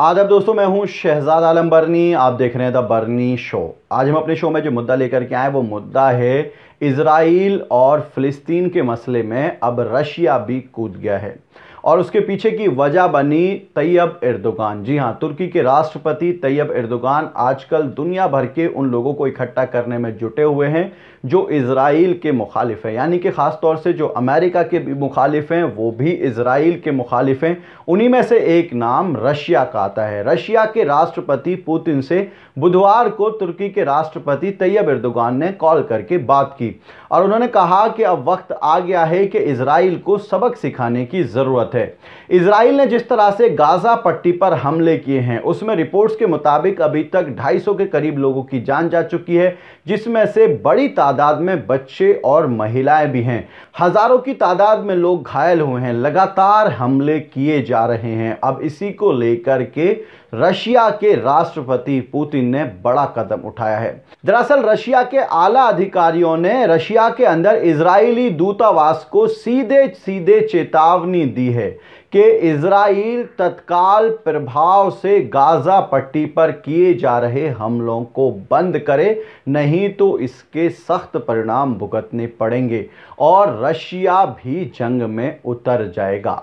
आदब दोस्तों मैं हूं शहजाद आलम बर्नी आप देख रहे हैं द बर्नी शो आज हम अपने शो में जो मुद्दा लेकर के आए वो मुद्दा है इसराइल और फिलिस्तीन के मसले में अब रशिया भी कूद गया है और उसके पीछे की वजह बनी तैयब इर्दोगान जी हाँ तुर्की के राष्ट्रपति तैयब इर्दोगान आजकल दुनिया भर के उन लोगों को इकट्ठा करने में जुटे हुए हैं जो इसराइल के मुखालिफ हैं यानी कि ख़ास तौर से जो अमेरिका के भी मुखालिफ हैं वो भी इसराइल के मुखालिफ हैं उन्हीं में से एक नाम रशिया का आता है रशिया के राष्ट्रपति पुतिन से बुधवार को तुर्की के राष्ट्रपति तैयब इर्दोगान ने कॉल करके बात की और उन्होंने कहा कि अब वक्त आ गया है कि इसराइल को सबक सिखाने की ज़रूरत है है इसराइल ने जिस तरह से गाज़ा पट्टी पर हमले किए हैं उसमें रिपोर्ट्स के मुताबिक अभी तक 250 के करीब लोगों की जान जा चुकी है जिसमें से बड़ी तादाद में बच्चे और महिलाएं भी हैं हज़ारों की तादाद में लोग घायल हुए हैं लगातार हमले किए जा रहे हैं अब इसी को लेकर के रशिया के राष्ट्रपति पुतिन ने बड़ा कदम उठाया है दरअसल रशिया के आला अधिकारियों ने रशिया के अंदर इजरायली दूतावास को सीधे सीधे चेतावनी दी है है कि इसराइल तत्काल प्रभाव से गाज़ा पट्टी पर किए जा रहे हमलों को बंद करे नहीं तो इसके सख्त परिणाम भुगतने पड़ेंगे और रशिया भी जंग में उतर जाएगा